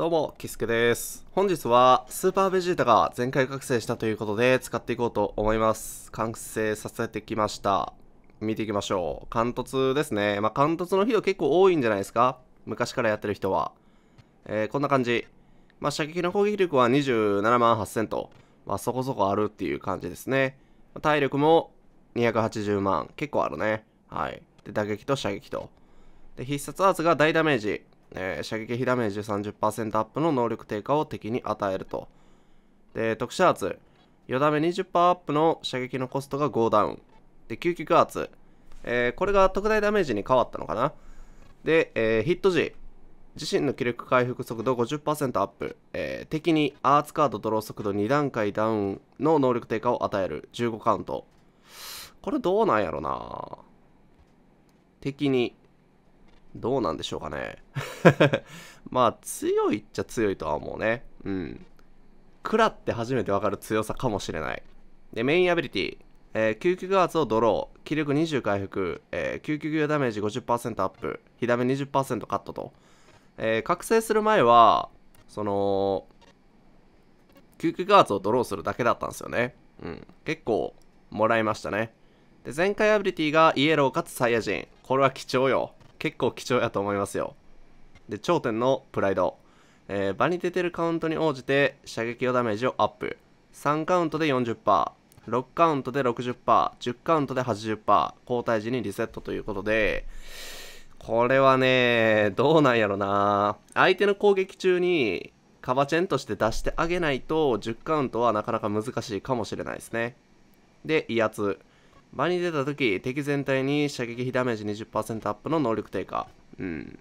どうも、キスケです。本日は、スーパーベジータが全開覚醒したということで、使っていこうと思います。完成させてきました。見ていきましょう。貫突ですね。まあ、貫突の日度結構多いんじゃないですか昔からやってる人は。えー、こんな感じ。まあ、射撃の攻撃力は27万8000と、まあ、そこそこあるっていう感じですね。体力も280万。結構あるね。はい。で、打撃と射撃と。で、必殺技が大ダメージ。えー、射撃被ダメージ30%アップの能力低下を敵に与えると。で、特殊圧、4ダメ20%アップの射撃のコストが5ダウン。で、究極圧、えー、これが特大ダメージに変わったのかな。で、えー、ヒット時、自身の気力回復速度50%アップ、えー、敵にアーツカードドロー速度2段階ダウンの能力低下を与える15カウント。これどうなんやろな敵にどうなんでしょうかね まあ強いっちゃ強いとは思うねうん食らって初めてわかる強さかもしれないでメインアビリティ、えー、救急ガーツをドロー気力20回復、えー、救急ダメージ50%アップ火ダメ20%カットと、えー、覚醒する前はその救急ガーツをドローするだけだったんですよねうん結構もらいましたねで前回アビリティがイエローかつサイヤ人これは貴重よ結構貴重やと思いますよで頂点のプライド、えー、場に出てるカウントに応じて射撃用ダメージをアップ3カウントで 40%6 カウントで 60%10 カウントで80%交代時にリセットということでこれはねどうなんやろな相手の攻撃中にカバチェンとして出してあげないと10カウントはなかなか難しいかもしれないですねで威圧場に出た時敵全体に射撃被ダメージ20%アップの能力低下うん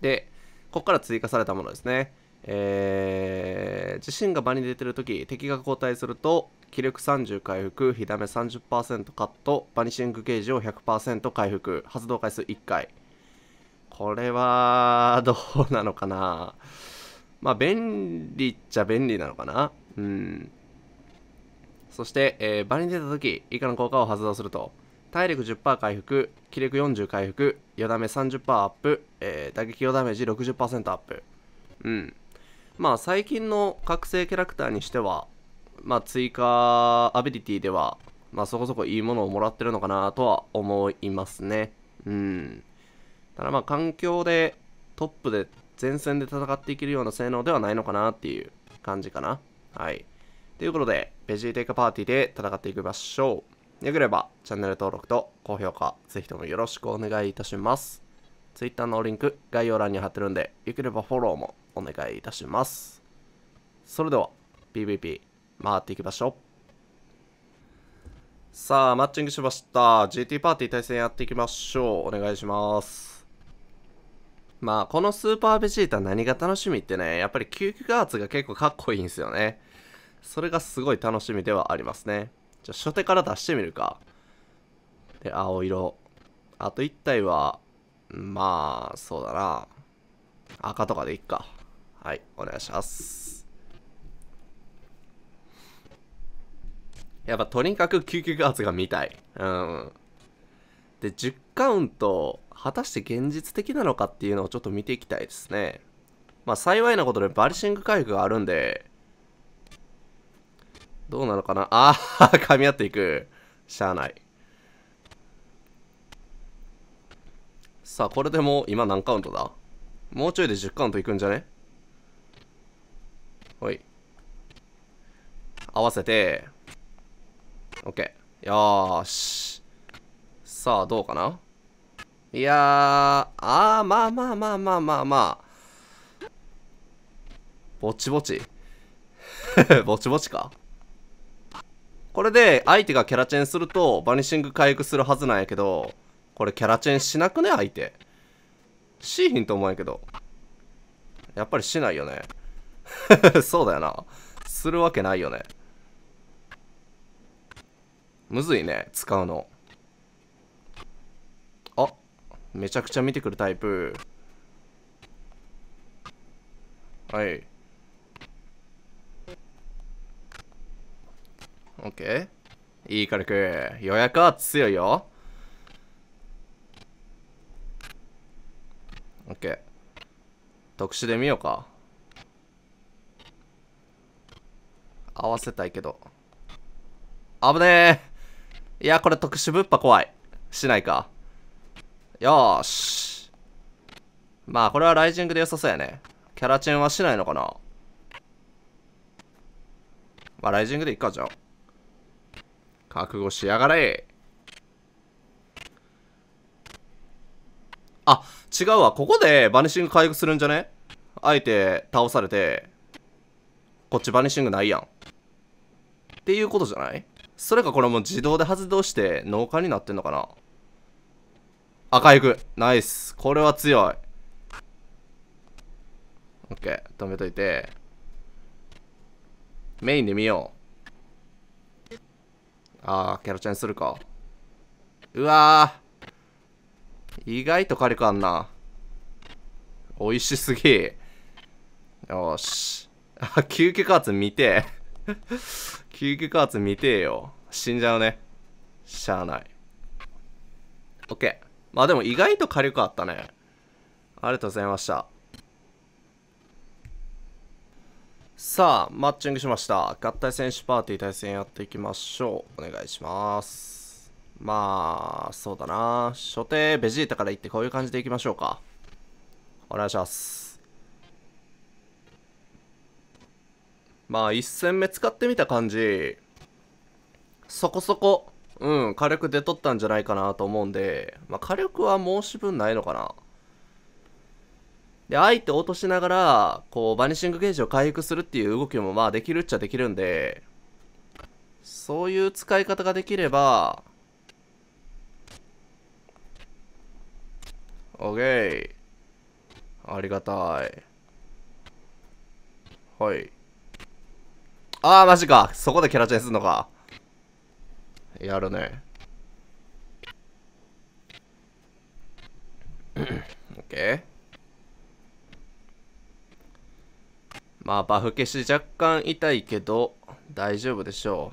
でここから追加されたものですねえー、自身が場に出てる時敵が交代すると気力30回復火ダメ30%カットバニシングゲージを100%回復発動回数1回これはどうなのかなまあ便利っちゃ便利なのかなうんそして、えー、場に出た時以下の効果を発動すると体力10%回復気力40回復余ダメ30%アップ、えー、打撃余ダメージ60%アップうんまあ最近の覚醒キャラクターにしてはまあ追加アビリティではまあそこそこいいものをもらってるのかなとは思いますねうんただまあ環境でトップで前線で戦っていけるような性能ではないのかなっていう感じかなはいということでベジーテイクパーティーで戦っていきましょう。よければチャンネル登録と高評価、ぜひともよろしくお願いいたします。Twitter のリンク概要欄に貼ってるんで、よければフォローもお願いいたします。それでは PVP 回っていきましょう。さあ、マッチングしました。GT パーティー対戦やっていきましょう。お願いします。まあ、このスーパーベジータ何が楽しみってね、やっぱり究極アーツが結構かっこいいんですよね。それがすごい楽しみではありますね。じゃあ、初手から出してみるか。で、青色。あと1体は、まあ、そうだな。赤とかでいっか。はい、お願いします。やっぱとにかく究極圧が見たい。うん。で、10カウント、果たして現実的なのかっていうのをちょっと見ていきたいですね。まあ幸いなことでバリシング回復があるんで、どうなのかなああ、噛み合っていく。しゃあない。さあ、これでもう今何カウントだもうちょいで10カウントいくんじゃねほい。合わせて、OK。よーし。さあ、どうかないやー、あー、まあまあまあまあまあまあ。ぼちぼち。ぼちぼちかこれで相手がキャラチェンするとバニシング回復するはずなんやけどこれキャラチェンしなくね相手しひんと思うんやけどやっぱりしないよね そうだよなするわけないよねむずいね使うのあめちゃくちゃ見てくるタイプはいオッケー。いい軽く。予約は強いよ。オッケー。特殊で見ようか。合わせたいけど。危ねえ。いや、これ特殊ぶっ破怖い。しないか。よし。まあ、これはライジングで良さそうやね。キャラチェンはしないのかな。まあ、ライジングでいっか、じゃあ。覚悟しやがれあ、違うわ。ここでバニシング回復するんじゃねあえて倒されて、こっちバニシングないやん。っていうことじゃないそれかこれもう自動で発動して農家になってんのかなあ、回復。ナイス。これは強い。オッケー。止めといて。メインで見ようあー、キャラチェンするか。うわ意外と火力あんな。美味しすぎ。よし。あ、究極圧見て。究極圧見てよ。死んじゃうね。しゃあない。オッケー。まあでも意外と火力あったね。ありがとうございました。さあ、マッチングしました。合体選手パーティー対戦やっていきましょう。お願いします。まあ、そうだな。初手、ベジータから行ってこういう感じでいきましょうか。お願いします。まあ、1戦目使ってみた感じ、そこそこ、うん、火力出とったんじゃないかなと思うんで、まあ、火力は申し分ないのかな。で、相手を落としながら、こう、バニシングゲージを回復するっていう動きもまあできるっちゃできるんで、そういう使い方ができれば、オッケー。ありがたい。はい。ああ、マジか。そこでキャラチェンすんのか。やるね。オッケー。まあ、バフ消し若干痛いけど、大丈夫でしょ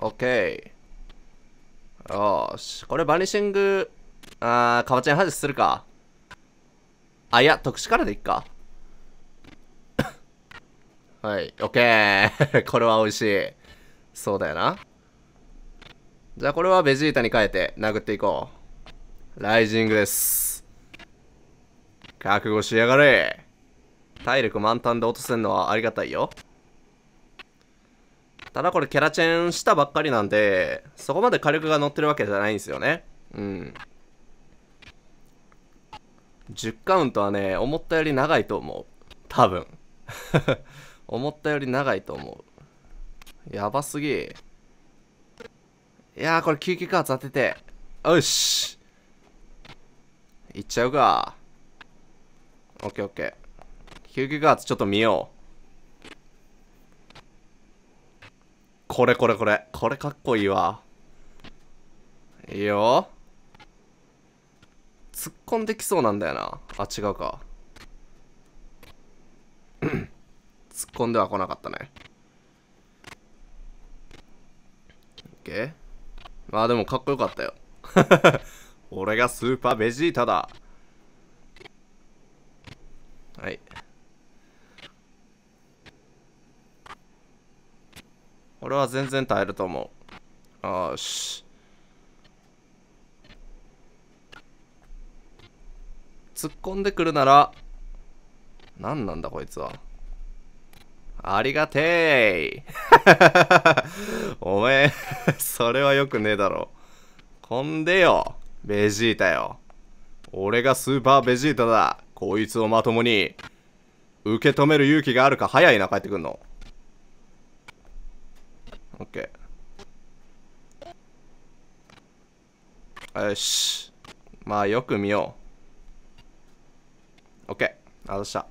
う。OK。よし。これバニシング、あー、カバチン外しするか。あ、いや、特殊からでいっか。はい、OK。これは美味しい。そうだよな。じゃあこれはベジータに変えて殴っていこう。ライジングです。覚悟しやがれ体力満タンで落とせんのはありがたいよただこれキャラチェンしたばっかりなんでそこまで火力が乗ってるわけじゃないんですよねうん10カウントはね思ったより長いと思う多分 思ったより長いと思うやばすぎいやーこれ救急カーツ当ててよしいっちゃうかオッケーオッケー。極アーツちょっと見よう。これこれこれ。これかっこいいわ。いいよ。突っ込んできそうなんだよな。あ、違うか。突っ込んでは来なかったね。オッケー。まあでもかっこよかったよ。俺がスーパーベジータだ。俺は全然耐えると思う。よし。突っ込んでくるなら、何なんだこいつは。ありがてーい おめえそれはよくねえだろ。こんでよ、ベジータよ。俺がスーパーベジータだ。こいつをまともに、受け止める勇気があるか早いな、帰ってくんの。OK。よし。まあ、よく見よう。OK。外した。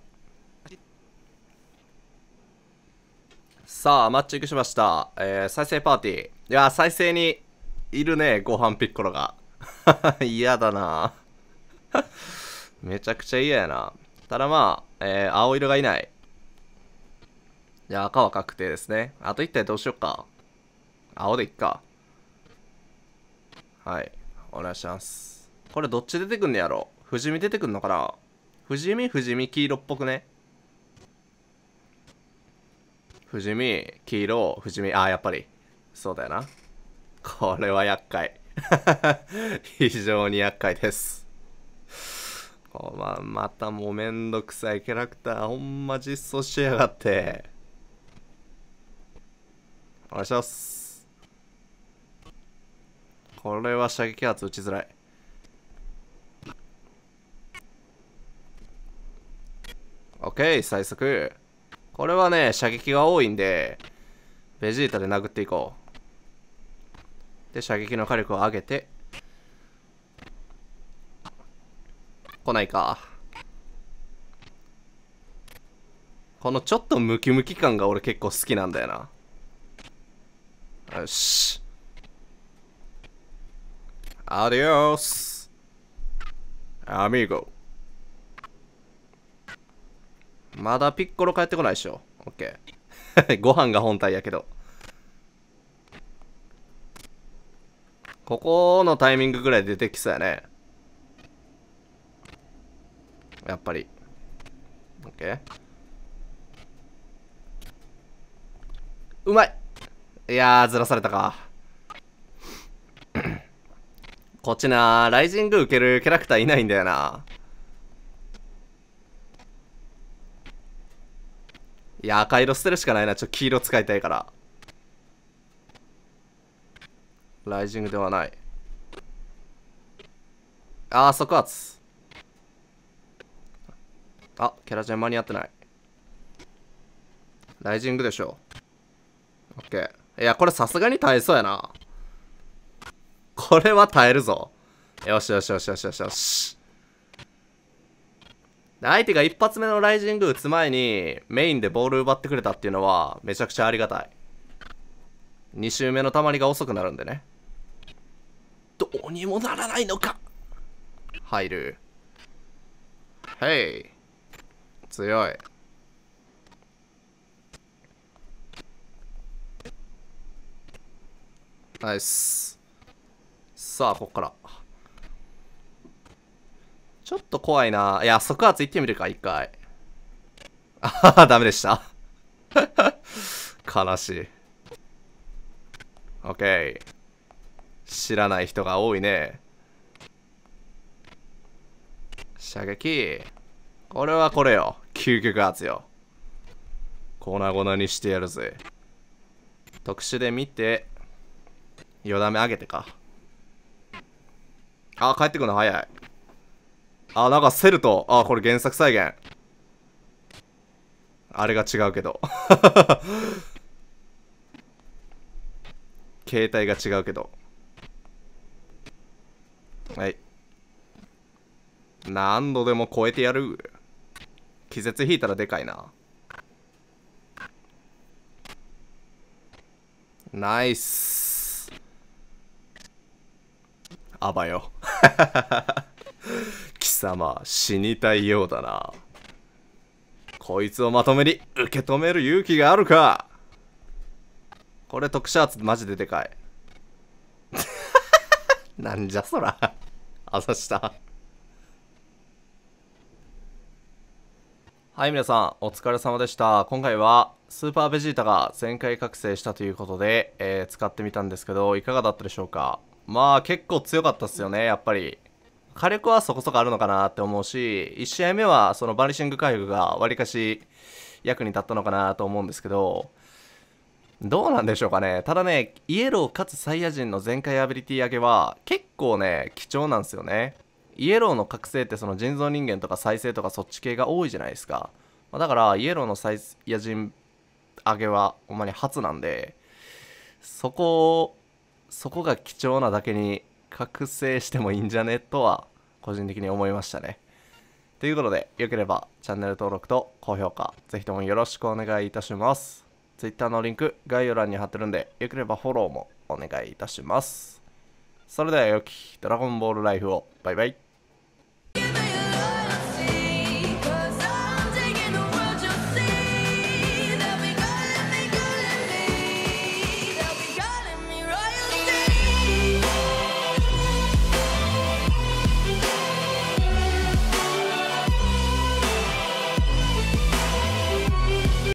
さあ、マッチングしました。えー、再生パーティー。いや再生にいるね、ご飯ピッコロが。嫌だな めちゃくちゃ嫌やな。ただまあ、えー、青色がいない。じゃあ赤は確定ですね。あと1体どうしよっか。青でいっか。はい。お願いします。これどっち出てくんねやろ不死身出てくんのかな不死身、不死身、黄色っぽくね不死身、黄色、不死身、あ、やっぱり。そうだよな。これは厄介。非常に厄介です。おまあ、またもうめんどくさいキャラクター、ほんま実装しやがって。お願いします。これは射撃圧打ちづらいオッケー最速これはね射撃が多いんでベジータで殴っていこうで射撃の火力を上げて来ないかこのちょっとムキムキ感が俺結構好きなんだよなよしアディオスアミーゴまだピッコロ帰ってこないでしょ。オッケー。ご飯が本体やけど。ここのタイミングぐらい出てきそうやね。やっぱり。オッケー。うまいいやー、ずらされたか。こっちなライジング受けるキャラクターいないんだよないや赤色捨てるしかないなちょっと黄色使いたいからライジングではないああ即発。圧あキャラちゃん間に合ってないライジングでしょオッケーいやこれさすがに耐えそうやなこれは耐えるぞ。よしよしよしよしよしよし。相手が一発目のライジング打つ前にメインでボール奪ってくれたっていうのはめちゃくちゃありがたい。2周目のたまりが遅くなるんでね。どうにもならないのか入る。はい。強い。ナイス。さあこっからちょっと怖いないや即発行ってみるか一回ああダメでした 悲しい OK 知らない人が多いね射撃これはこれよ究極圧よ粉々にしてやるぜ特殊で見て4段目上げてかあ帰ってくるの早い。あなんかセルと、あこれ原作再現。あれが違うけど。携帯が違うけど。はい。何度でも超えてやる。気絶引いたらでかいな。ナイス。あばよ。貴様、死にたいようだな。こいつをまとめに受け止める勇気があるかこれ特殊圧マジででかい。なんじゃそら。あざした。はい、皆さん、お疲れ様でした。今回は、スーパーベジータが全開覚醒したということで、えー、使ってみたんですけど、いかがだったでしょうかまあ結構強かったっすよね、やっぱり。火力はそこそこあるのかなって思うし、1試合目はそのバリシング回復がわりかし役に立ったのかなと思うんですけど、どうなんでしょうかね。ただね、イエローかつサイヤ人の全開アビリティ上げは結構ね、貴重なんですよね。イエローの覚醒ってその人造人間とか再生とかそっち系が多いじゃないですか。まだからイエローのサイヤ人上げはほんまに初なんで、そこをそこが貴重なだけに覚醒してもいいんじゃねとは個人的に思いましたね。ということで、良ければチャンネル登録と高評価、ぜひともよろしくお願いいたします。Twitter のリンク概要欄に貼ってるんで、よければフォローもお願いいたします。それでは良きドラゴンボールライフを。バイバイ。